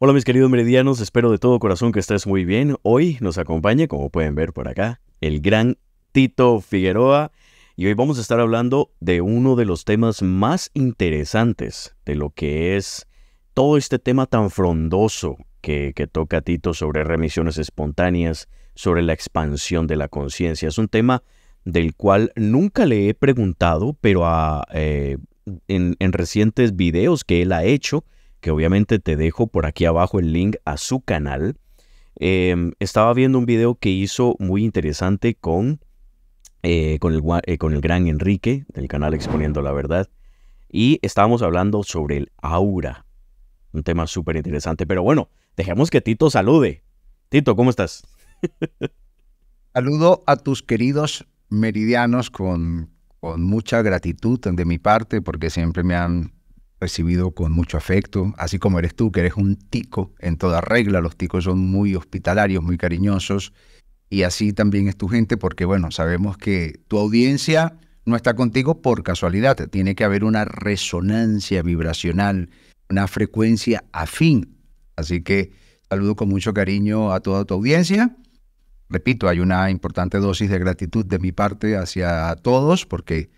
Hola mis queridos meridianos, espero de todo corazón que estés muy bien. Hoy nos acompaña, como pueden ver por acá, el gran Tito Figueroa y hoy vamos a estar hablando de uno de los temas más interesantes de lo que es todo este tema tan frondoso que, toca Tito sobre remisiones espontáneas, sobre la expansión de la conciencia. Es un tema del cual nunca le he preguntado, pero a, eh, en recientes videos que él ha hecho, que obviamente te dejo por aquí abajo el link a su canal. Em, estaba viendo un video que hizo muy interesante con, eh, eh, con, el, gran Enrique del canal Exponiendo la Verdad y estábamos hablando sobre el aura, un tema súper interesante. Pero bueno, dejemos que Tito salude. Tito, ¿cómo estás? Saludo a tus queridos meridianos con, con mucha gratitud de mi parte porque siempre me han recibido con mucho afecto, así como eres tú, que eres un tico en toda regla. Los ticos son muy hospitalarios, muy cariñosos. Y así también es tu gente, porque bueno, sabemos que tu audiencia no está contigo por casualidad. Tiene que haber una resonancia vibracional, una frecuencia afín. Así que saludo con mucho cariño a toda tu audiencia. Repito, hay una importante dosis de gratitud de mi parte hacia todos, porque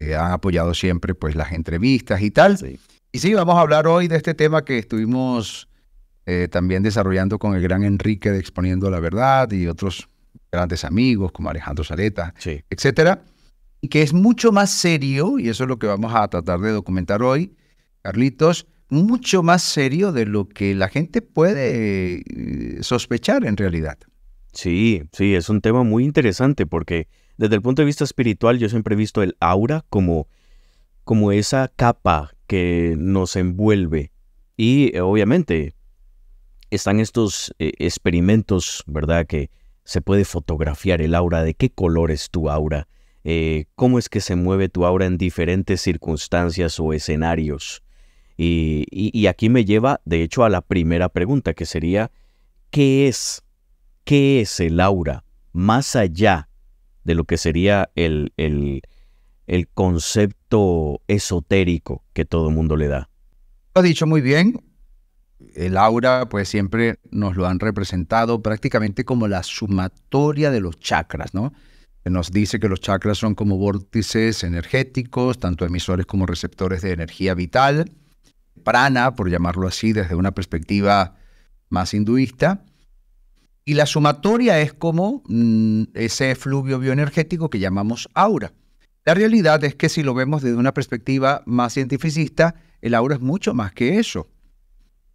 han apoyado siempre pues las entrevistas y tal. Y sí, vamos a hablar hoy de este tema que estuvimos eh, también desarrollando con el gran Enrique de Exponiendo la Verdad y otros grandes amigos como Alejandro Saleta, etc. etcétera, y que es mucho más serio, y eso es lo que vamos a tratar de documentar hoy, Carlitos, mucho más serio de lo que la gente puede eh, sospechar en realidad. Sí, sí, es un tema muy interesante porque desde el punto de vista espiritual, yo siempre he visto el aura como, como esa capa que nos envuelve. Y eh, obviamente están estos eh, experimentos, ¿verdad? Que se puede fotografiar el aura, de qué color es tu aura, eh, cómo es que se mueve tu aura en diferentes circunstancias o escenarios. Y, y, aquí me lleva, de hecho, a la primera pregunta, que sería, ¿qué es? ¿Qué es el aura? Más allá de lo que sería el, concepto esotérico que todo el mundo le da. Lo ha dicho muy bien. El aura, pues siempre nos lo han representado prácticamente como la sumatoria de los chakras, ¿no? Nos dice que los chakras son como vórtices energéticos, tanto emisores como receptores de energía vital. Prana, por llamarlo así, desde una perspectiva más hinduista. Y la sumatoria es como mm, ese fluvio bioenergético que llamamos aura. La realidad es que si lo vemos desde una perspectiva más cientificista, el aura es mucho más que eso.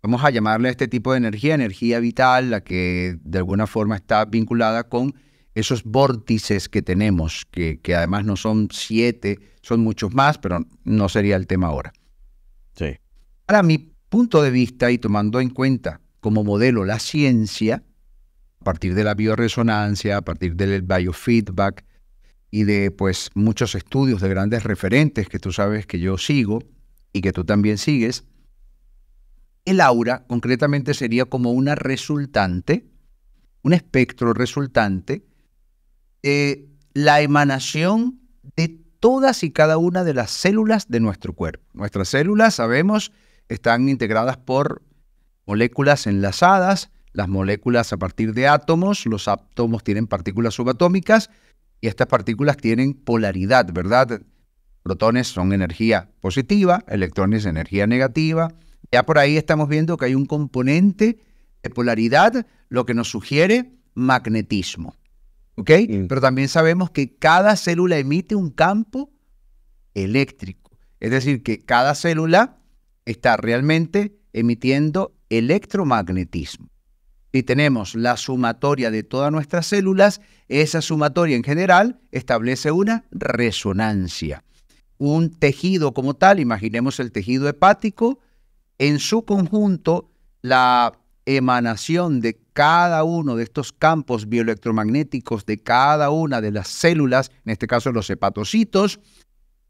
Vamos a llamarle a este tipo de energía energía vital, la que de alguna forma está vinculada con esos vórtices que tenemos, que, además no son siete, son muchos más, pero no sería el tema ahora. Sí. Para mi punto de vista y tomando en cuenta como modelo la ciencia, a partir de la bioresonancia, a partir del biofeedback y de pues muchos estudios de grandes referentes que tú sabes que yo sigo y que tú también sigues, el aura concretamente sería como una resultante, un espectro resultante la emanación de todas y cada una de las células de nuestro cuerpo. Nuestras células, sabemos, están integradas por moléculas enlazadas las moléculas a partir de átomos, los átomos tienen partículas subatómicas y estas partículas tienen polaridad, ¿verdad? Protones son energía positiva, electrones energía negativa. Ya por ahí estamos viendo que hay un componente de polaridad, lo que nos sugiere magnetismo. ¿Ok? Mm. Pero también sabemos que cada célula emite un campo eléctrico. Es decir, que cada célula está realmente emitiendo electromagnetismo y tenemos la sumatoria de todas nuestras células, esa sumatoria en general establece una resonancia. Un tejido como tal, imaginemos el tejido hepático, en su conjunto, la emanación de cada uno de estos campos bioelectromagnéticos de cada una de las células, en este caso los hepatocitos,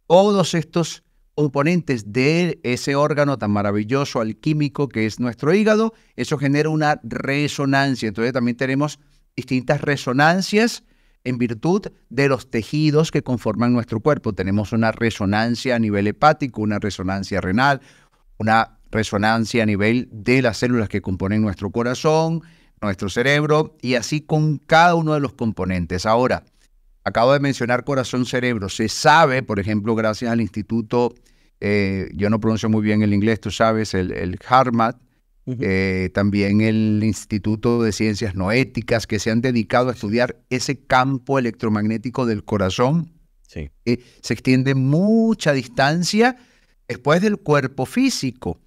todos estos componentes de ese órgano tan maravilloso alquímico que es nuestro hígado, eso genera una resonancia. Entonces también tenemos distintas resonancias en virtud de los tejidos que conforman nuestro cuerpo. Tenemos una resonancia a nivel hepático, una resonancia renal, una resonancia a nivel de las células que componen nuestro corazón, nuestro cerebro y así con cada uno de los componentes. Ahora, Acabo de mencionar corazón-cerebro. Se sabe, por ejemplo, gracias al instituto, eh, yo no pronuncio muy bien el inglés, tú sabes, el, el HARMAT, eh, también el Instituto de Ciencias Noéticas, que se han dedicado a estudiar ese campo electromagnético del corazón. Sí. Eh, se extiende mucha distancia después del cuerpo físico.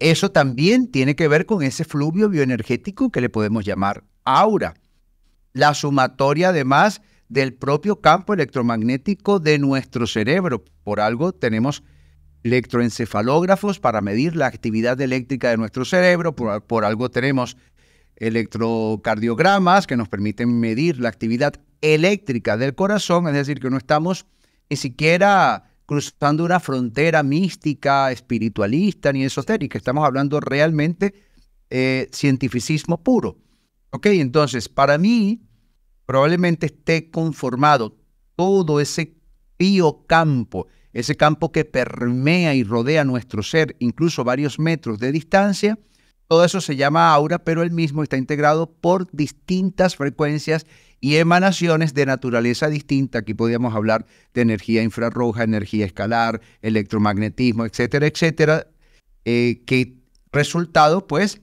Eso también tiene que ver con ese fluvio bioenergético que le podemos llamar aura. La sumatoria, además, del propio campo electromagnético de nuestro cerebro. Por algo tenemos electroencefalógrafos para medir la actividad eléctrica de nuestro cerebro, por, algo tenemos electrocardiogramas que nos permiten medir la actividad eléctrica del corazón, es decir, que no estamos ni siquiera cruzando una frontera mística, espiritualista ni esotérica, estamos hablando realmente de eh, cientificismo puro. Ok, entonces, para mí, probablemente esté conformado todo ese biocampo, ese campo que permea y rodea nuestro ser, incluso varios metros de distancia. Todo eso se llama aura, pero el mismo está integrado por distintas frecuencias y emanaciones de naturaleza distinta. Aquí podríamos hablar de energía infrarroja, energía escalar, electromagnetismo, etcétera, etcétera, eh, que resultado pues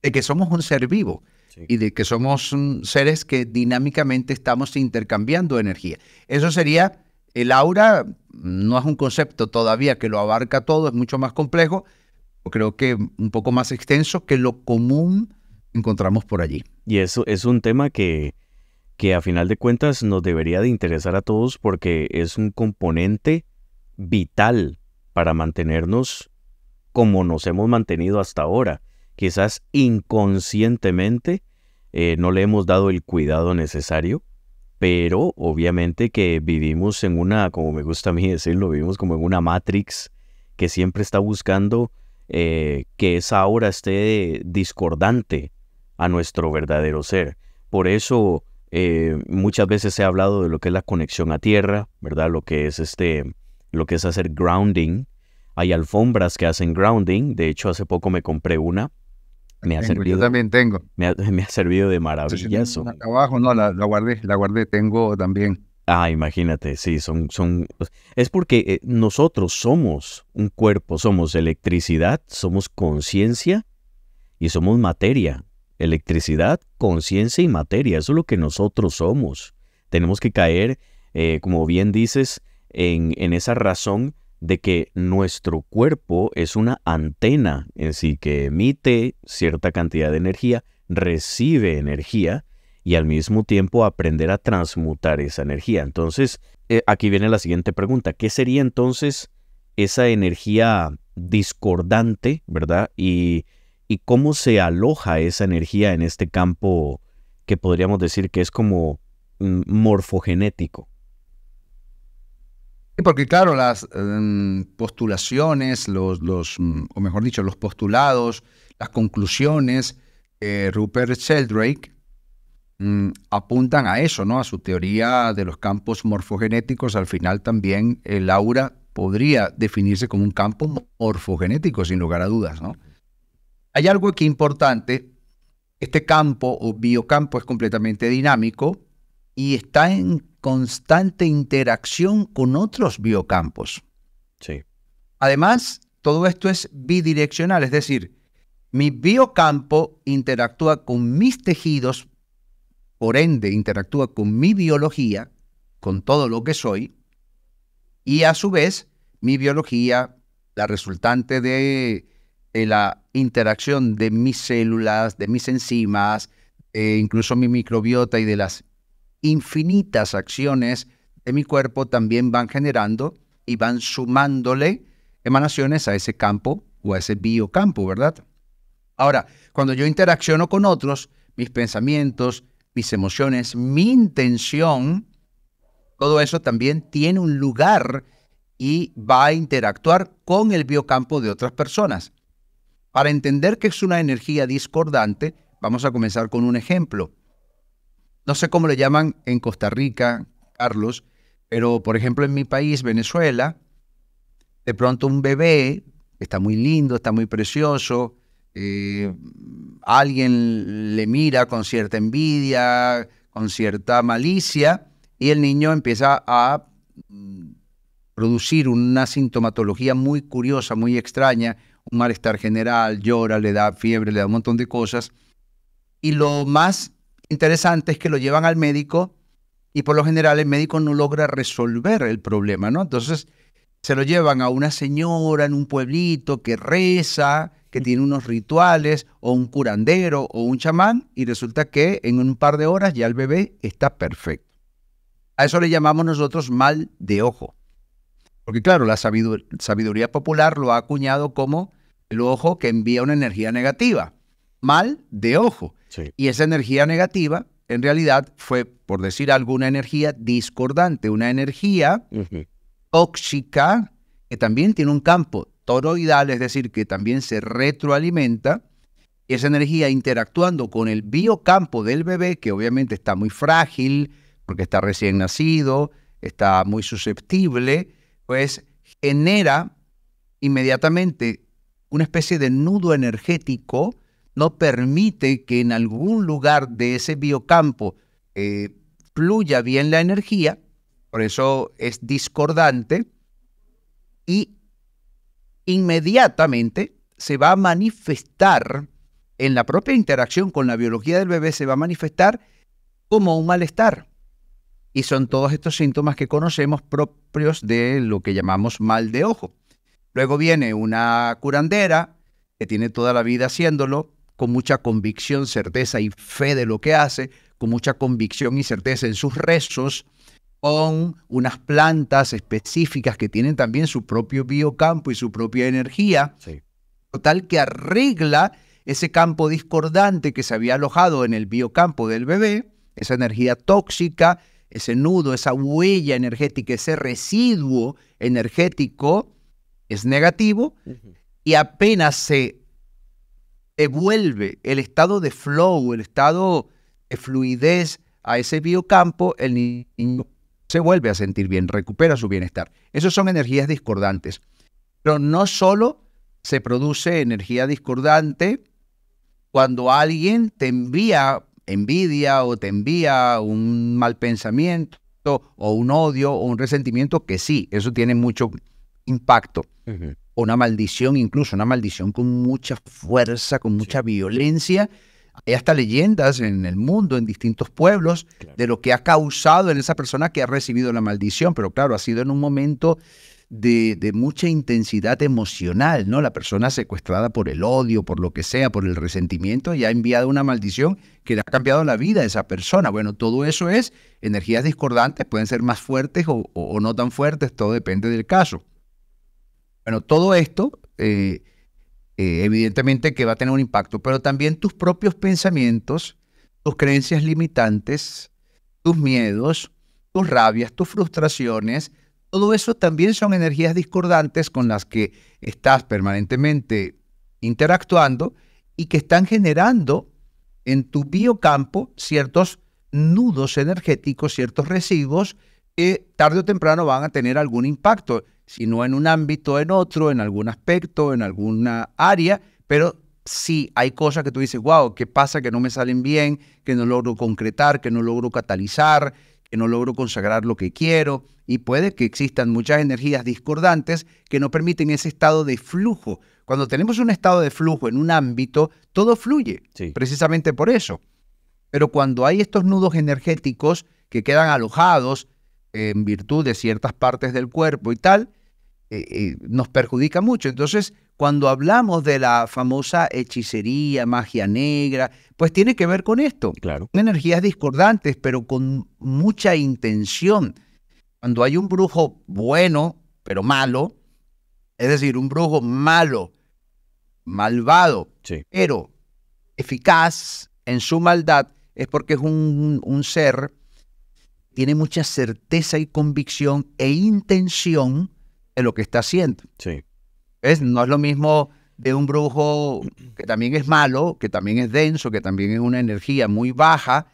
de que somos un ser vivo y de que somos mm, seres que dinámicamente estamos intercambiando energía. Eso sería el aura, mm, no es un concepto todavía que lo abarca todo, es mucho más complejo, creo que un poco más extenso que lo común encontramos por allí. Y eso es un tema que, que a final de cuentas nos debería de interesar a todos porque es un componente vital para mantenernos como nos hemos mantenido hasta ahora quizás inconscientemente eh, no le hemos dado el cuidado necesario, pero obviamente que vivimos en una, como me gusta a mí decirlo, vivimos como en una matrix que siempre está buscando eh, que esa aura esté discordante a nuestro verdadero ser. Por eso eh, muchas veces he hablado de lo que es la conexión a tierra, ¿verdad? Lo que es este, lo que es hacer grounding. Hay alfombras que hacen grounding. De hecho, hace poco me compré una me ha servido. Yo también tengo. Me ha, servido de maravilloso. Abajo, no, la, guardé, la guardé, tengo también. Ah, imagínate, sí, son, son, es porque eh, nosotros somos un cuerpo, somos electricidad, somos conciencia y somos materia. Electricidad, conciencia y materia, eso es lo que nosotros somos. Tenemos que caer, eh, como bien dices, en, en esa razón de que nuestro cuerpo es una antena en sí que emite cierta cantidad de energía, recibe energía y al mismo tiempo aprender a transmutar esa energía. Entonces, eh, aquí viene la siguiente pregunta. ¿Qué sería entonces esa energía discordante, verdad? Y, y cómo se aloja esa energía en este campo que podríamos decir que es como mm, morfogenético. Porque claro, las em, postulaciones, los, mm, o mejor dicho, los postulados, las conclusiones Rupert Sheldrake mm, apuntan a eso, ¿no? A su teoría de los campos morfogenéticos. Al final también el eh, aura podría definirse como un campo morfogenético, sin lugar a dudas, Hay algo aquí importante. Este campo o biocampo es completamente dinámico y está en constante interacción con otros biocampos. Además, todo esto es bidireccional, es decir, mi biocampo interactúa con mis tejidos, por ende interactúa con mi biología, con todo lo que soy, y a su vez mi biología, la resultante de, la interacción de mis células, de mis enzimas, e incluso mi microbiota y de las infinitas acciones de mi cuerpo también van generando y van sumándole emanaciones a ese campo o a ese biocampo, ¿verdad? Ahora, cuando yo interacciono con otros, mis pensamientos, mis emociones, mi intención, todo eso también tiene un lugar y va a interactuar con el biocampo de otras personas. Para entender que es una energía discordante, vamos a comenzar con un ejemplo no sé cómo le llaman en Costa Rica, Carlos, pero por ejemplo en mi país, Venezuela, de pronto un bebé está muy lindo, está muy precioso, eh, alguien le mira con cierta envidia, con cierta malicia, y el niño empieza a mm, producir una sintomatología muy curiosa, muy extraña, un malestar general, llora, le da fiebre, le da un montón de cosas. Y lo más interesante es que lo llevan al médico y por lo general el médico no logra resolver el problema, ¿no? Entonces se lo llevan a una señora en un pueblito que reza, que tiene unos rituales, o un curandero, o un chamán, y resulta que en un par de horas ya el bebé está perfecto. A eso le llamamos nosotros mal de ojo. Porque claro, la sabiduría popular lo ha acuñado como el ojo que envía una energía negativa. Mal de ojo. Y esa energía negativa, en realidad, fue, por decir alguna energía discordante, una energía tóxica que también tiene un campo toroidal, es decir, que también se retroalimenta. Esa energía interactuando con el biocampo del bebé, que obviamente está muy frágil, porque está recién nacido, está muy susceptible, pues genera inmediatamente una especie de nudo energético no permite que en algún lugar de ese biocampo eh, fluya bien la energía, por eso es discordante, y inmediatamente se va a manifestar en la propia interacción con la biología del bebé, se va a manifestar como un malestar. Y son todos estos síntomas que conocemos propios de lo que llamamos mal de ojo. Luego viene una curandera que tiene toda la vida haciéndolo, con mucha convicción, certeza y fe de lo que hace, con mucha convicción y certeza en sus rezos, con unas plantas específicas que tienen también su propio biocampo y su propia energía, sí. total que arregla ese campo discordante que se había alojado en el biocampo del bebé, esa energía tóxica, ese nudo, esa huella energética, ese residuo energético es negativo y apenas se devuelve el estado de flow, el estado de fluidez a ese biocampo, el niño se vuelve a sentir bien, recupera su bienestar. Esas son energías discordantes. Pero no solo se produce energía discordante cuando alguien te envía envidia o te envía un mal pensamiento o un odio o un resentimiento, que sí, eso tiene mucho impacto una maldición, incluso una maldición con mucha fuerza, con mucha violencia. Hay hasta leyendas en el mundo, en distintos pueblos, de lo que ha causado en esa persona que ha recibido la maldición, pero claro, ha sido en un momento de, mucha intensidad emocional, ¿no? La persona secuestrada por el odio, por lo que sea, por el resentimiento, y ha enviado una maldición que le ha cambiado la vida a esa persona. Bueno, todo eso es energías discordantes, pueden ser más fuertes o no tan fuertes, todo depende del caso. Bueno, todo esto eh, eh, evidentemente que va a tener un impacto, pero también tus propios pensamientos, tus creencias limitantes, tus miedos, tus rabias, tus frustraciones, todo eso también son energías discordantes con las que estás permanentemente interactuando y que están generando en tu biocampo ciertos nudos energéticos, ciertos residuos eh, tarde o temprano van a tener algún impacto, si no en un ámbito, en otro, en algún aspecto, en alguna área, pero sí hay cosas que tú dices, wow, ¿qué pasa que no me salen bien, que no logro concretar, que no logro catalizar, que no logro consagrar lo que quiero? Y puede que existan muchas energías discordantes que no permiten ese estado de flujo. Cuando tenemos un estado de flujo en un ámbito, todo fluye, precisamente por eso. Pero cuando hay estos nudos energéticos que quedan alojados, en virtud de ciertas partes del cuerpo y tal, eh, eh, nos perjudica mucho. Entonces, cuando hablamos de la famosa hechicería, magia negra, pues tiene que ver con esto. Claro. Energías discordantes, pero con mucha intención. Cuando hay un brujo bueno, pero malo, es decir, un brujo malo, malvado, pero eficaz en su maldad, es porque es un, un ser tiene mucha certeza y convicción e intención en lo que está haciendo. Sí. No es lo mismo de un brujo que también es malo, que también es denso, que también es una energía muy baja,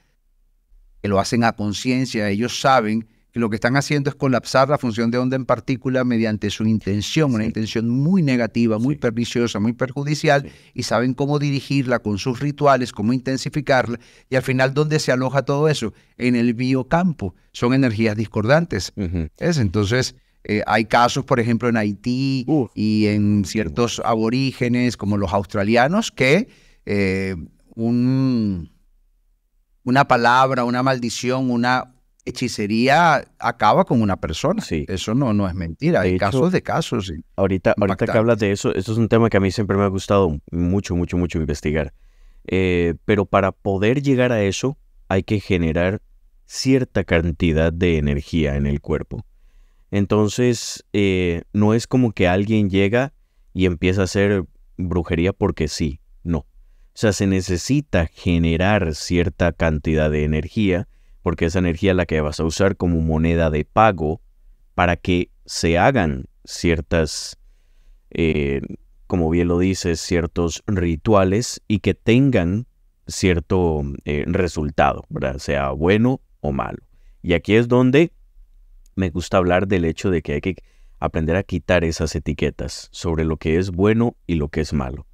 que lo hacen a conciencia, ellos saben lo que están haciendo es colapsar la función de onda en partícula mediante su intención, una intención muy negativa, muy perniciosa, muy perjudicial, y saben cómo dirigirla con sus rituales, cómo intensificarla, y al final, ¿dónde se aloja todo eso? En el biocampo, son energías discordantes. ¿Es? Entonces, eh, hay casos, por ejemplo, en Haití y en ciertos aborígenes, como los australianos, que eh, una palabra, una maldición, una hechicería acaba con una persona. Sí. Eso no, no es mentira. Hay casos de casos. Ahorita, que hablas de eso, eso es un tema que a mí siempre me ha gustado mucho, mucho, mucho investigar. Eh, pero para poder llegar a eso hay que generar cierta cantidad de energía en el cuerpo. Entonces, eh, no es como que alguien llega y empieza a hacer brujería porque sí, no. O sea, se necesita generar cierta cantidad de energía porque esa energía es la que vas a usar como moneda de pago para que se hagan ciertas, eh, como bien lo dices, ciertos rituales y que tengan cierto eh, resultado, sea bueno o malo. Y aquí es donde me gusta hablar del hecho de que hay que aprender a quitar esas etiquetas sobre lo que es bueno y lo que es malo.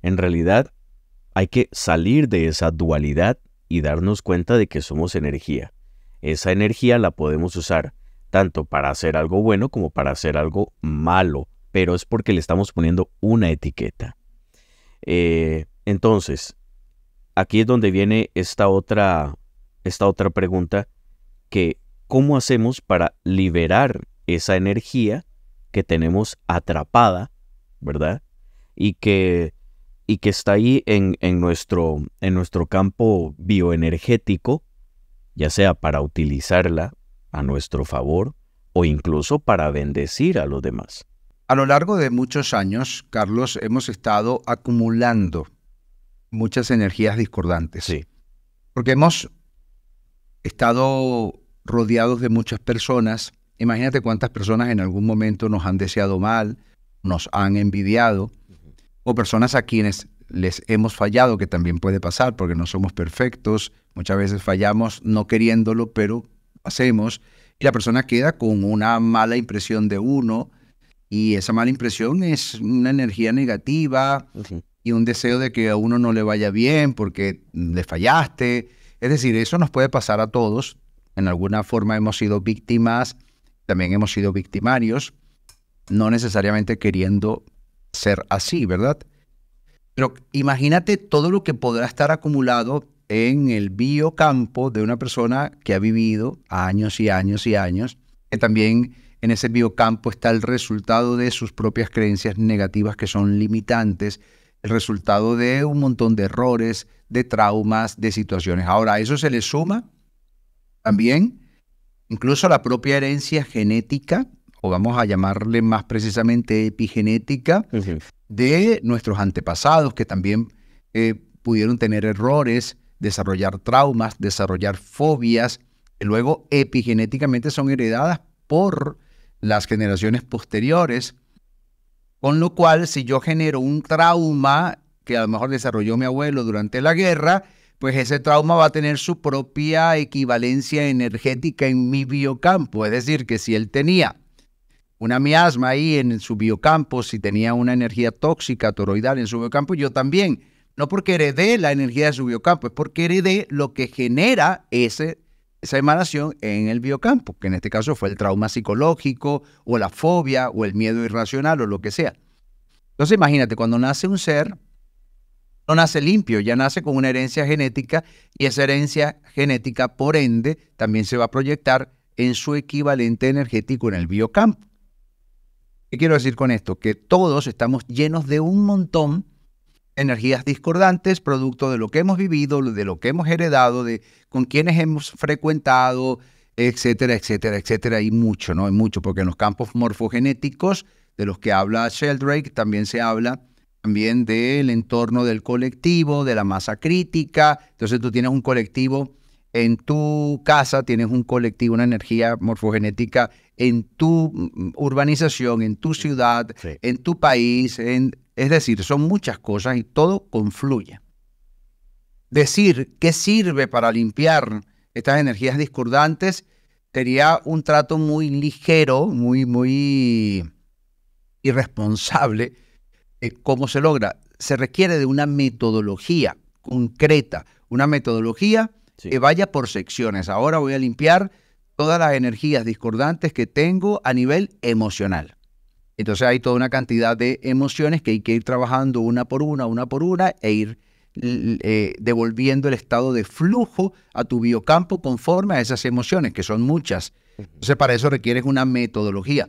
En realidad, hay que salir de esa dualidad y darnos cuenta de que somos energía. Esa energía la podemos usar tanto para hacer algo bueno como para hacer algo malo, pero es porque le estamos poniendo una etiqueta. Eh, entonces, aquí es donde viene esta otra, esta otra pregunta, que ¿cómo hacemos para liberar esa energía que tenemos atrapada, verdad? Y que y que está ahí en, nuestro, en nuestro campo bioenergético, ya sea para utilizarla a nuestro favor o incluso para bendecir a los demás. A lo largo de muchos años, Carlos, hemos estado acumulando muchas energías discordantes. Sí. Porque hemos estado rodeados de muchas personas. Imagínate cuántas personas en algún momento nos han deseado mal, nos han envidiado, o personas a quienes les hemos fallado, que también puede pasar porque no somos perfectos, muchas veces fallamos no queriéndolo, pero hacemos, y la persona queda con una mala impresión de uno, y esa mala impresión es una energía negativa y un deseo de que a uno no le vaya bien porque le fallaste. Es decir, eso nos puede pasar a todos. En alguna forma hemos sido víctimas, también hemos sido victimarios, no necesariamente queriendo ser así, ¿verdad? Pero imagínate todo lo que podrá estar acumulado en el biocampo de una persona que ha vivido años y años y años, que también en ese biocampo está el resultado de sus propias creencias negativas que son limitantes, el resultado de un montón de errores, de traumas, de situaciones. Ahora, a eso se le suma también incluso la propia herencia genética o vamos a llamarle más precisamente epigenética, de nuestros antepasados que también eh, pudieron tener errores, desarrollar traumas, desarrollar fobias, y luego epigenéticamente son heredadas por las generaciones posteriores. Con lo cual, si yo genero un trauma que a lo mejor desarrolló mi abuelo durante la guerra, pues ese trauma va a tener su propia equivalencia energética en mi biocampo. Es decir, que si él tenía una miasma ahí en su biocampo, si tenía una energía tóxica toroidal en su biocampo, yo también. No porque heredé la energía de su biocampo, es porque heredé lo que genera ese, esa emanación en el biocampo, que en este caso fue el trauma psicológico o la fobia o el miedo irracional o lo que sea. Entonces imagínate, cuando nace un ser, no nace limpio, ya nace con una herencia genética y esa herencia genética, por ende, también se va a proyectar en su equivalente energético en el biocampo. ¿Qué quiero decir con esto? Que todos estamos llenos de un montón de energías discordantes, producto de lo que hemos vivido, de lo que hemos heredado, de con quienes hemos frecuentado, etcétera, etcétera, etcétera, y mucho, ¿no? Hay mucho, porque en los campos morfogenéticos de los que habla Sheldrake también se habla también del entorno del colectivo, de la masa crítica. Entonces tú tienes un colectivo en tu casa tienes un colectivo, una energía morfogenética, en tu mm, urbanización, en tu ciudad, en tu país, es decir, son muchas cosas y todo confluye. Decir qué sirve para limpiar estas energías discordantes sería un trato muy ligero, muy, muy irresponsable. ¿Cómo se logra? Se requiere de una metodología concreta, una metodología que vaya por secciones. Ahora voy a limpiar todas las energías discordantes que tengo a nivel emocional. Entonces hay toda una cantidad de emociones que hay que ir trabajando una por una, una por una, e ir eh, devolviendo el estado de flujo a tu biocampo conforme a esas emociones, que son muchas. Entonces para eso requieres una metodología.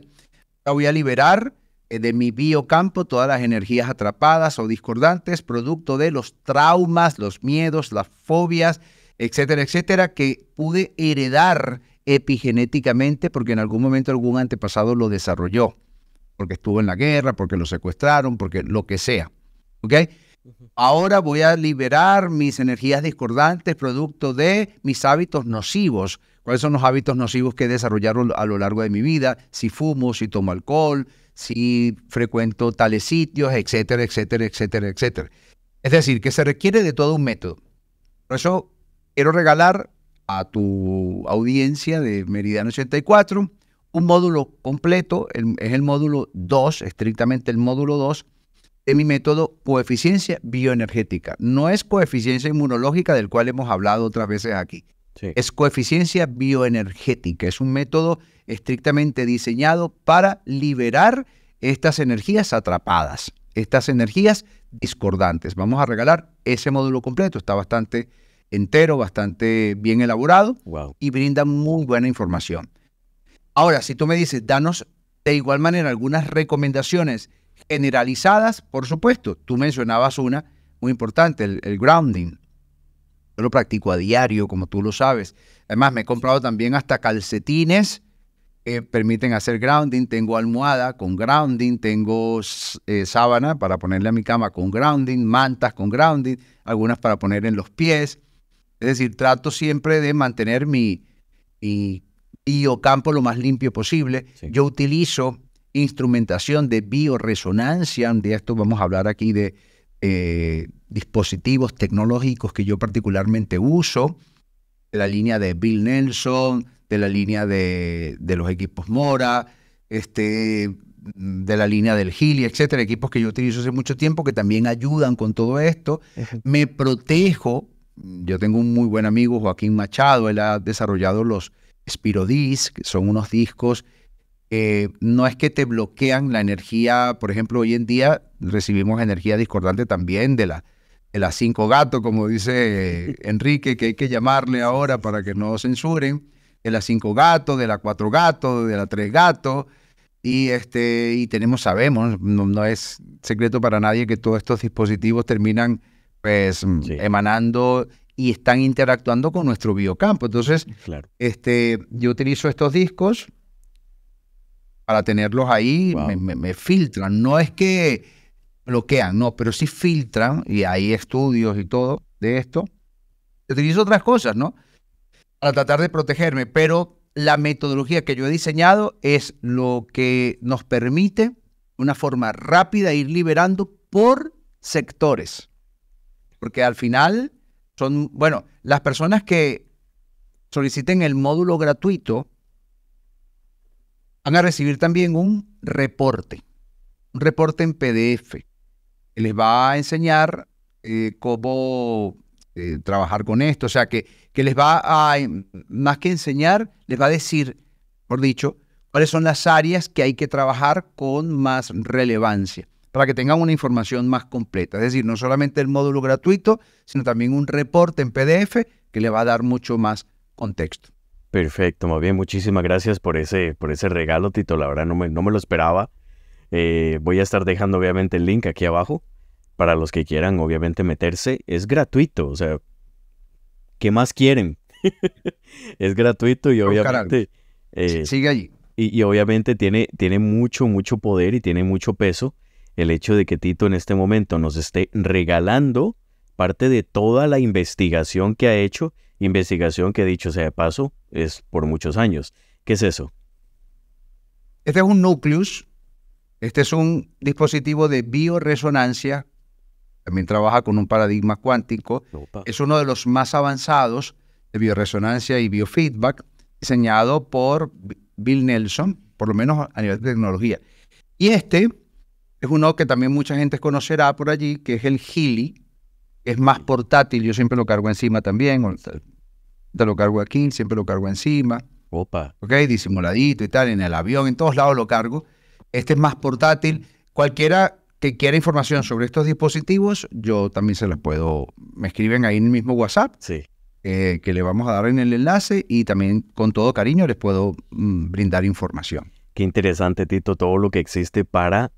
voy a liberar eh, de mi biocampo todas las energías atrapadas o discordantes, producto de los traumas, los miedos, las fobias, etcétera, etcétera, que pude heredar epigenéticamente porque en algún momento algún antepasado lo desarrolló, porque estuvo en la guerra, porque lo secuestraron, porque lo que sea. ¿Ok? Ahora voy a liberar mis energías discordantes producto de mis hábitos nocivos. ¿Cuáles son los hábitos nocivos que he desarrollado a lo largo de mi vida? Si fumo, si tomo alcohol, si frecuento tales sitios, etcétera, etcétera, etcétera, etcétera. Es decir, que se requiere de todo un método. Por eso quiero regalar a tu audiencia de Meridiano 84 un módulo completo, es el módulo 2, estrictamente el módulo 2 de mi método coeficiencia bioenergética. No es coeficiencia inmunológica del cual hemos hablado otras veces aquí. Es coeficiencia bioenergética. Es un método estrictamente diseñado para liberar estas energías atrapadas, estas energías discordantes. Vamos a regalar ese módulo completo. Está bastante entero, bastante bien elaborado y brinda muy buena información. Ahora, si tú me dices, danos de igual manera algunas recomendaciones generalizadas, por supuesto, tú mencionabas una muy importante, el, grounding. Yo lo practico a diario, como tú lo sabes. Además, me he comprado también hasta calcetines que permiten hacer grounding. Tengo almohada con grounding, tengo eh, sábana para ponerle a mi cama con grounding, mantas con grounding, algunas para poner en los pies. Es decir, trato siempre de mantener mi, biocampo lo más limpio posible. Yo utilizo instrumentación de bioresonancia, de esto vamos a hablar aquí de eh, dispositivos tecnológicos que yo particularmente uso, de la línea de Bill Nelson, de la línea de, los equipos Mora, este, de la línea del Gili, etcétera, equipos que yo utilizo hace mucho tiempo que también ayudan con todo esto. Me protejo yo tengo un muy buen amigo, Joaquín Machado, él ha desarrollado los Spirodis que son unos discos no es que te bloquean la energía, por ejemplo, hoy en día recibimos energía discordante también de, la, de las cinco gatos, como dice Enrique, que hay que llamarle ahora para que no censuren, de la cinco gatos, de la cuatro gatos, de la tres gato, y, este, y tenemos, sabemos, no es secreto para nadie que todos estos dispositivos terminan pues mm, emanando y están interactuando con nuestro biocampo. Entonces, este, yo utilizo estos discos para tenerlos ahí, me, filtran. No es que bloquean, no, pero sí filtran, y hay estudios y todo de esto. Utilizo otras cosas, ¿no? Para tratar de protegerme, pero la metodología que yo he diseñado es lo que nos permite una forma rápida ir liberando por sectores. Porque al final son, bueno, las personas que soliciten el módulo gratuito van a recibir también un reporte, un reporte en PDF. Les va a enseñar eh, cómo eh, trabajar con esto, o sea, que, que les va a, más que enseñar, les va a decir, por dicho, cuáles son las áreas que hay que trabajar con más relevancia para que tengan una información más completa. Es decir, no solamente el módulo gratuito, sino también un reporte en PDF que le va a dar mucho más contexto. Perfecto, muy bien, muchísimas gracias por ese, por ese regalo, Tito. La verdad no me, no me lo esperaba. Eh, voy a estar dejando obviamente el link aquí abajo para los que quieran obviamente meterse. Es gratuito, o sea, ¿qué más quieren? es gratuito y ah, obviamente... Eh, sigue allí. Y, y, obviamente tiene, tiene mucho, mucho poder y tiene mucho peso el hecho de que Tito en este momento nos esté regalando parte de toda la investigación que ha hecho, investigación que dicho sea de paso, es por muchos años. ¿Qué es eso? Este es un nucleus, este es un dispositivo de bioresonancia, también trabaja con un paradigma cuántico, es uno de los más avanzados de bioresonancia y biofeedback, diseñado por Bill Nelson, por lo menos a nivel de tecnología. Y este es uno que también mucha gente conocerá por allí, que es el Gili. Es más portátil, yo siempre lo cargo encima también. Te lo cargo aquí, siempre lo cargo encima. Opa. Ok, disimuladito y tal, en el avión, en todos lados lo cargo. Este es más portátil. Cualquiera que quiera información sobre estos dispositivos, yo también se las puedo. Me escriben ahí en el mismo WhatsApp. Sí. Eh, que le vamos a dar en el enlace y también con todo cariño les puedo mm, brindar información. Qué interesante, Tito, todo lo que existe para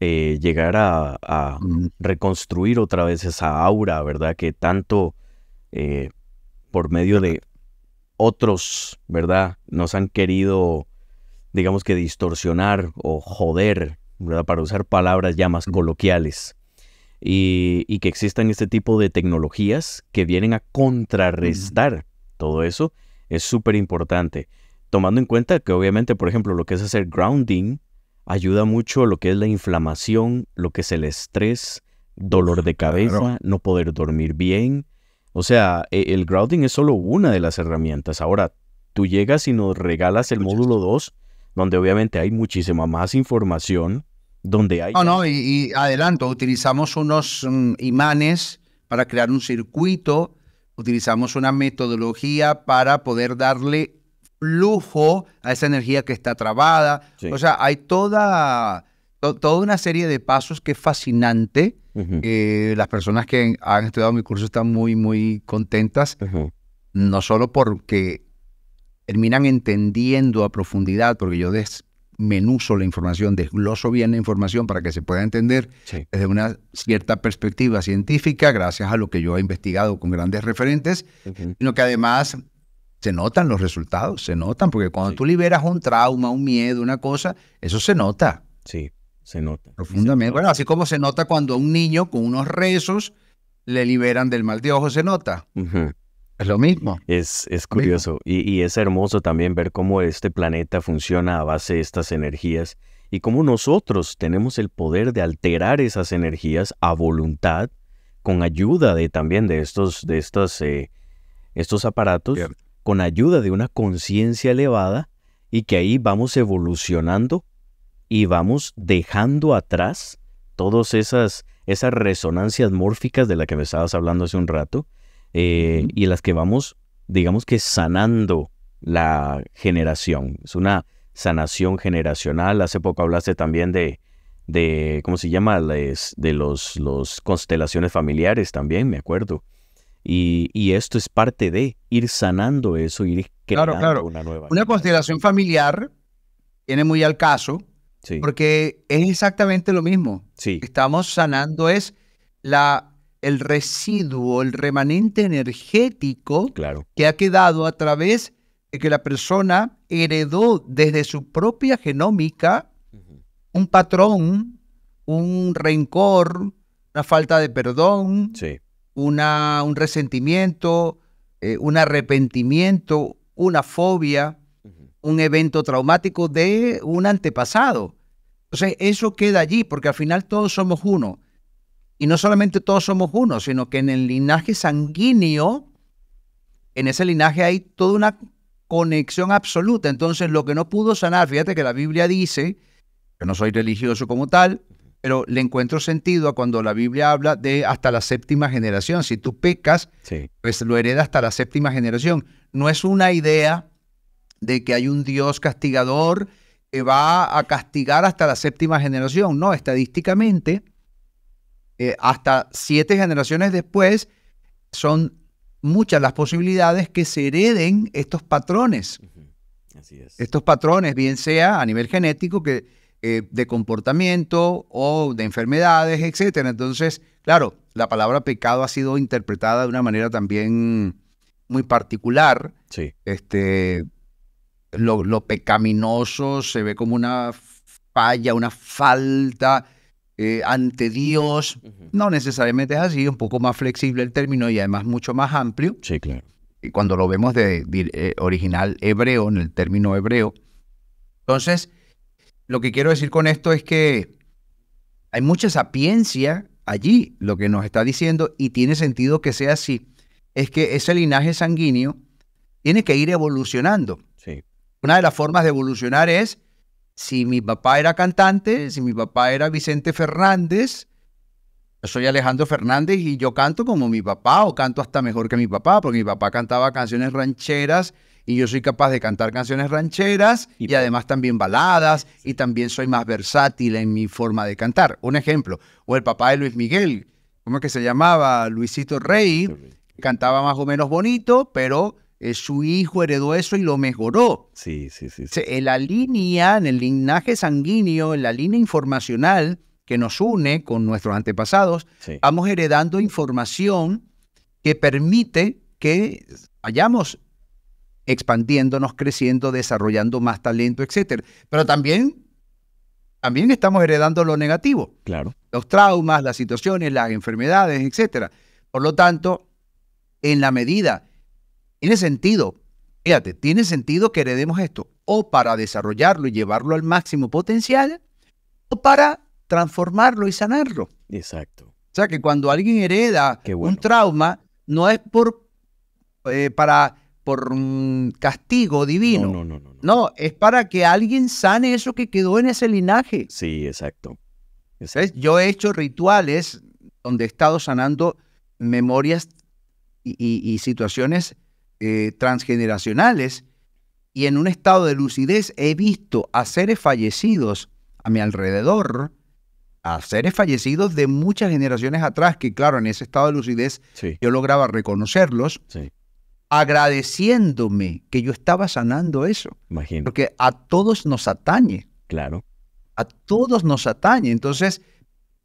eh, llegar a, reconstruir otra vez esa aura, ¿verdad? Que tanto eh, por medio de otros, ¿verdad? Nos han querido, digamos que distorsionar o joder, ¿verdad? Para usar palabras ya más coloquiales. y que existan este tipo de tecnologías que vienen a contrarrestar todo eso es súper importante. Tomando en cuenta que obviamente, por ejemplo, lo que es hacer grounding, ayuda mucho lo que es la inflamación, lo que es el estrés, dolor de cabeza, no poder dormir bien. O sea, e, el grounding es solo una de las herramientas. Ahora, tú llegas y nos regalas el módulo 2, donde obviamente hay muchísima más información, donde hay... No, no, y, adelanto, utilizamos unos mm, imanes para crear un circuito, utilizamos una metodología para poder darle lujo a esa energía que está trabada. O sea, hay toda, toda una serie de pasos que es fascinante. Eh, las personas que han estudiado mi curso están muy, muy contentas, no solo porque terminan entendiendo a profundidad, porque yo desmenuzo la información, desgloso bien la información para que se pueda entender desde una cierta perspectiva científica, gracias a lo que yo he investigado con grandes referentes, sino que además se notan los resultados, se notan, porque cuando tú liberas un trauma, un miedo, una cosa, eso se nota. Sí, se nota. Profundamente. Bueno, así como se nota cuando a un niño con unos rezos le liberan del mal de ojo, se nota. Es lo mismo. Es, es curioso y, es hermoso también ver cómo este planeta funciona a base de estas energías y cómo nosotros tenemos el poder de alterar esas energías a voluntad con ayuda de también de estos, de estos eh, estos aparatos con ayuda de una conciencia elevada y que ahí vamos evolucionando y vamos dejando atrás todas esas, esas resonancias mórficas de las que me estabas hablando hace un rato eh, y las que vamos, digamos que sanando la generación. Es una sanación generacional. Hace poco hablaste también de, de ¿cómo se llama? de los, los constelaciones familiares también, me acuerdo. Y, esto es parte de ir sanando eso, ir creando una nueva. Una constelación familiar tiene muy al caso, porque es exactamente lo mismo. Estamos sanando es la, el residuo, el remanente energético que ha quedado a través de que la persona heredó desde su propia genómica un patrón, un rencor, una falta de perdón. Sí una, un resentimiento, eh, un arrepentimiento, una fobia, un evento traumático de un antepasado. Entonces, eso queda allí, porque al final todos somos uno. Y no solamente todos somos uno, sino que en el linaje sanguíneo, en ese linaje hay toda una conexión absoluta. Entonces, lo que no pudo sanar, fíjate que la Biblia dice, que no soy religioso como tal, pero le encuentro sentido a cuando la Biblia habla de hasta la séptima generación. Si tú pecas, pues lo hereda hasta la séptima generación. No es una idea de que hay un Dios castigador que va a castigar hasta la séptima generación. No, estadísticamente, eh, hasta siete generaciones después, son muchas las posibilidades que se hereden estos patrones. Estos patrones, bien sea a nivel genético, que eh, de comportamiento o de enfermedades, etc. Entonces, claro, la palabra pecado ha sido interpretada de una manera también muy particular. Sí. Este, lo, pecaminoso se ve como una falla, una falta. Eh, ante Dios. No necesariamente es así, un poco más flexible el término y además mucho más amplio. Sí, claro. Y cuando lo vemos de, eh, original hebreo, en el término hebreo. Entonces, lo que quiero decir con esto es que hay mucha sapiencia allí, lo que nos está diciendo, y tiene sentido que sea así, es que ese linaje sanguíneo tiene que ir evolucionando. Sí. Una de las formas de evolucionar es, si mi papá era cantante, si mi papá era Vicente Fernández, yo soy Alejandro Fernández y yo canto como mi papá o canto hasta mejor que mi papá, porque mi papá cantaba canciones rancheras y yo soy capaz de cantar canciones rancheras y, además también baladas y también soy más versátil en mi forma de cantar. Un ejemplo, o el papá de Luis Miguel, ¿cómo es que se llamaba? Luisito Rey, cantaba más o menos bonito, pero eh, su hijo heredó eso y lo mejoró. Sí, sí, sí. En la línea, en el linaje sanguíneo, en la línea informacional que nos une con nuestros antepasados, vamos heredando información que permite que hayamos expandiéndonos, creciendo, desarrollando más talento, etcétera Pero también, también estamos heredando lo negativo. Claro. Los traumas, las situaciones, las enfermedades, etcétera Por lo tanto, en la medida, tiene sentido, fíjate, tiene sentido que heredemos esto, o para desarrollarlo y llevarlo al máximo potencial, o para transformarlo y sanarlo. Exacto. O sea que cuando alguien hereda un trauma, no es por, eh, para por un mm, castigo divino. No, no, no, no, es para que alguien sane eso que quedó en ese linaje. Sí, exacto. Yo he hecho rituales donde he estado sanando memorias y, situaciones eh, transgeneracionales y en un estado de lucidez he visto a seres fallecidos a mi alrededor, a seres fallecidos de muchas generaciones atrás, que claro, en ese estado de lucidez yo lograba reconocerlos, agradeciéndome que yo estaba sanando eso. Porque a todos nos atañe. Claro. A todos nos atañe. Entonces,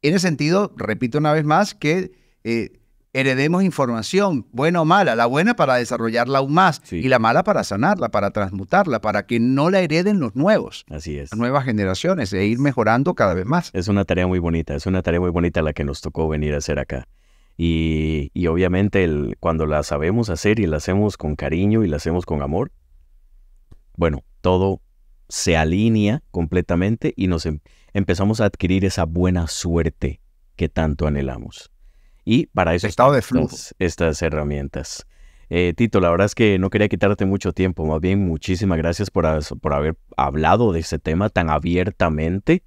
en ese sentido, repito una vez más que eh, heredemos información, buena o mala, la buena para desarrollarla aún más y la mala para sanarla, para transmutarla, para que no la hereden los nuevos. Así es. Las nuevas generaciones e ir mejorando cada vez más. Es una tarea muy bonita, es una tarea muy bonita la que nos tocó venir a hacer acá. Y, obviamente el, cuando la sabemos hacer y la hacemos con cariño y la hacemos con amor, bueno, todo se alinea completamente y nos em, empezamos a adquirir esa buena suerte que tanto anhelamos. Y para eso estado de Estas, herramientas. Eh, Tito, la verdad es que no quería quitarte mucho tiempo, más bien muchísimas gracias por, por haber hablado de este tema tan abiertamente,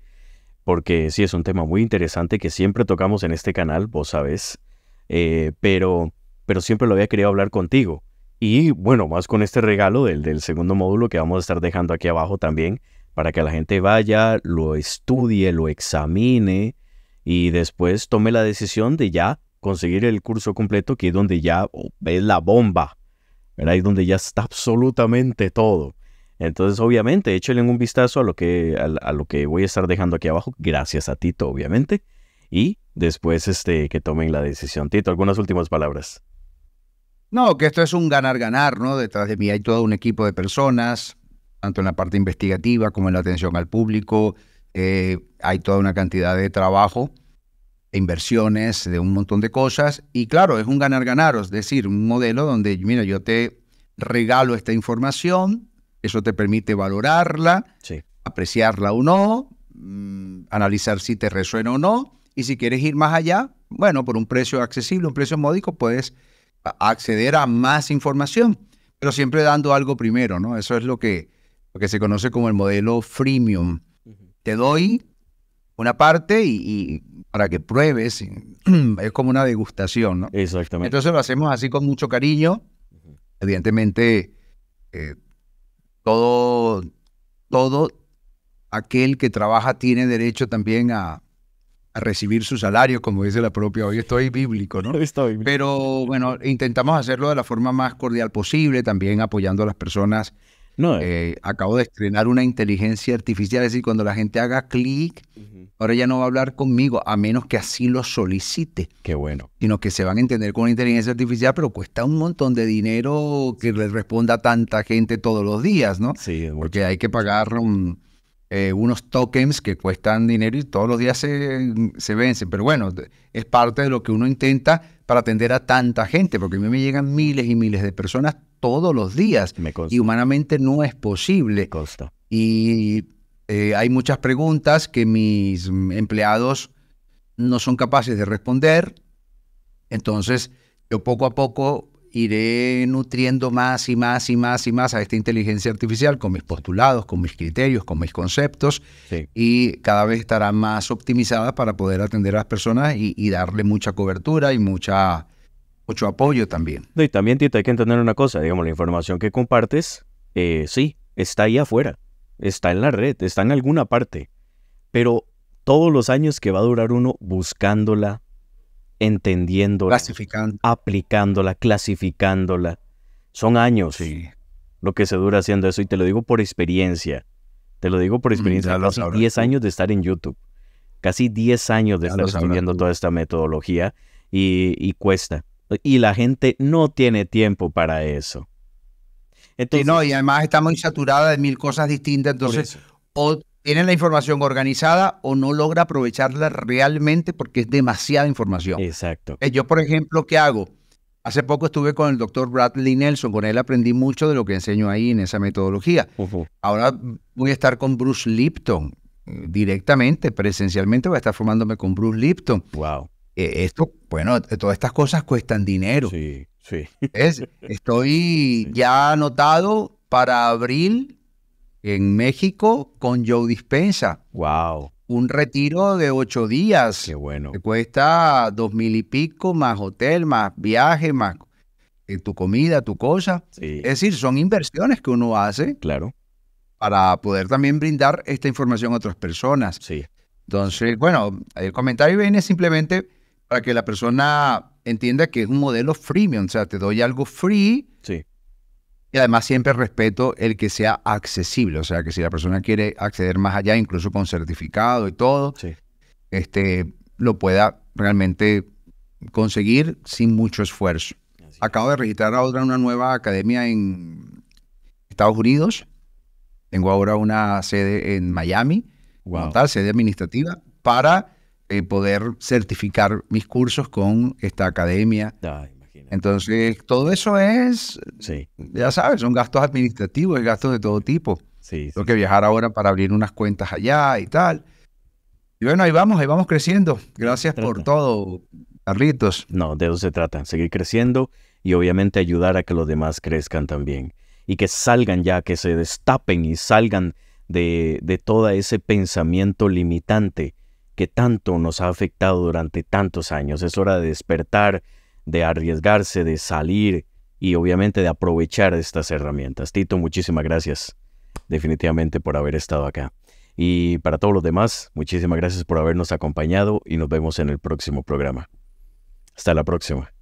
porque sí es un tema muy interesante que siempre tocamos en este canal, vos sabés, eh, pero, pero siempre lo había querido hablar contigo. Y bueno, más con este regalo del, del segundo módulo que vamos a estar dejando aquí abajo también, para que la gente vaya, lo estudie, lo examine y después tome la decisión de ya conseguir el curso completo, que es donde ya oh, es la bomba, ¿verdad? Es donde ya está absolutamente todo. Entonces, obviamente, échale un vistazo a lo, que, a lo que voy a estar dejando aquí abajo, gracias a Tito, obviamente. Y después este, que tomen la decisión. Tito, algunas últimas palabras. No, que esto es un ganar-ganar, ¿no? Detrás de mí hay todo un equipo de personas, tanto en la parte investigativa como en la atención al público. Eh, hay toda una cantidad de trabajo, inversiones, de un montón de cosas. Y claro, es un ganar-ganar, es decir, un modelo donde, mira, yo te regalo esta información, eso te permite valorarla, apreciarla o no, mm, analizar si te resuena o no, y si quieres ir más allá, bueno, por un precio accesible, un precio módico, puedes acceder a más información, pero siempre dando algo primero, ¿no? Eso es lo que, que se conoce como el modelo freemium. Te doy una parte y, para que pruebes, es como una degustación, ¿no? Exactamente. Entonces lo hacemos así con mucho cariño. Evidentemente, eh, todo, todo aquel que trabaja tiene derecho también a, a recibir su salario, como dice la propia. Hoy estoy bíblico, ¿no? Estoy. Pero bueno, intentamos hacerlo de la forma más cordial posible, también apoyando a las personas. No, eh, acabo de estrenar una inteligencia artificial, es decir, cuando la gente haga clic, ahora ya no va a hablar conmigo, a menos que así lo solicite. Qué bueno. Sino que se van a entender con una inteligencia artificial, pero cuesta un montón de dinero que les responda tanta gente todos los días, ¿no? Sí, Porque hay que pagar un, eh, unos tokens que cuestan dinero y todos los días se, se, vencen. Pero bueno, es parte de lo que uno intenta para atender a tanta gente, porque a mí me llegan miles y miles de personas todos los días. y humanamente no es posible. Y eh, hay muchas preguntas que mis empleados no son capaces de responder. Entonces, yo poco a poco iré nutriendo más y más y más y más a esta inteligencia artificial con mis postulados, con mis criterios, con mis conceptos y cada vez estará más optimizada para poder atender a las personas y, darle mucha cobertura y mucha, mucho apoyo también. Y también, Tito, hay que entender una cosa, digamos, la información que compartes, eh, sí, está ahí afuera, está en la red, está en alguna parte, pero todos los años que va a durar uno buscándola, entendiéndola, Clasificando. aplicándola, clasificándola. Son años sí. lo que se dura haciendo eso y te lo digo por experiencia. Te lo digo por mm, experiencia. Casi 10 años de estar en YouTube. Casi 10 años de estar estudiando toda esta metodología y, cuesta. Y la gente no tiene tiempo para eso. Entonces, no, y además está muy saturada de mil cosas distintas. Entonces, tiene la información organizada o no logra aprovecharla realmente porque es demasiada información. Exacto. Eh, yo, por ejemplo, ¿qué hago? Hace poco estuve con el doctor Bradley Nelson, con él aprendí mucho de lo que enseño ahí en esa metodología. Ahora voy a estar con Bruce Lipton eh, directamente, presencialmente, voy a estar formándome con Bruce Lipton. Wow. Eh, esto, bueno, todas estas cosas cuestan dinero. Sí, sí. estoy ya anotado para abril en México con Joe Dispensa. ¡Wow! Un retiro de ocho días. ¡Qué bueno! Te cuesta dos mil y pico, más hotel, más viaje, más eh, tu comida, tu cosa. Es decir, son inversiones que uno hace. Claro. Para poder también brindar esta información a otras personas. Sí. Entonces, bueno, el comentario viene simplemente para que la persona entienda que es un modelo freemium. O sea, te doy algo free. Sí y además siempre respeto el que sea accesible, o sea, que si la persona quiere acceder más allá, incluso con certificado y todo, este, lo pueda realmente conseguir sin mucho esfuerzo. Acabo de registrar ahora una nueva academia en Estados Unidos. Tengo ahora una sede en Miami, una tal, sede administrativa, para eh, poder certificar mis cursos con esta academia. Entonces, todo eso es, sí. ya sabes, son gastos administrativos, gastos de todo tipo. Sí, Tengo que viajar ahora para abrir unas cuentas allá y tal. Y bueno, ahí vamos, ahí vamos creciendo. Gracias por todo, Carlitos. No, de eso se trata, seguir creciendo y obviamente ayudar a que los demás crezcan también. Y que salgan ya, que se destapen y salgan de, de todo ese pensamiento limitante que tanto nos ha afectado durante tantos años. Es hora de despertar, de arriesgarse, de salir y obviamente de aprovechar estas herramientas. Tito, muchísimas gracias definitivamente por haber estado acá. Y para todos los demás, muchísimas gracias por habernos acompañado y nos vemos en el próximo programa. Hasta la próxima.